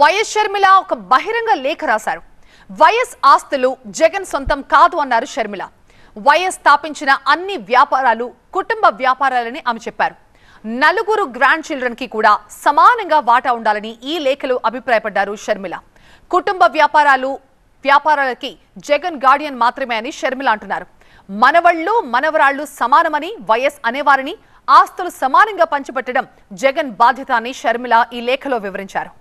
YS Sharmila ఒక బహిరంగ లేఖ రాశారు వైఎస్ ఆస్తులు జగన్ సొంతం కాదు అన్నారు షర్మిల వైఎస్ స్థాపించిన అన్ని వ్యాపారాలు కుటుంబ వ్యాపారాలని ఆమె చెప్పారు నలుగురు గ్రాండ్ చిల్డ్రన్ కి కూడా సమానంగా వాటా ఉండాలని ఈ లేఖలో అభిప్రాయపడ్డారు షర్మిల కుటుంబ వ్యాపారాలు వ్యాపారాలకి జగన్ గార్డియన్ మాత్రమే అని షర్మిల అంటున్నారు మనవళ్ళు మనవరాళ్లు సమానమని వైఎస్ అనేవారిని ఆస్తులు సమానంగా పంచిపెట్టడం జగన్ బాధ్యత అని షర్మిల ఈ లేఖలో వివరించారు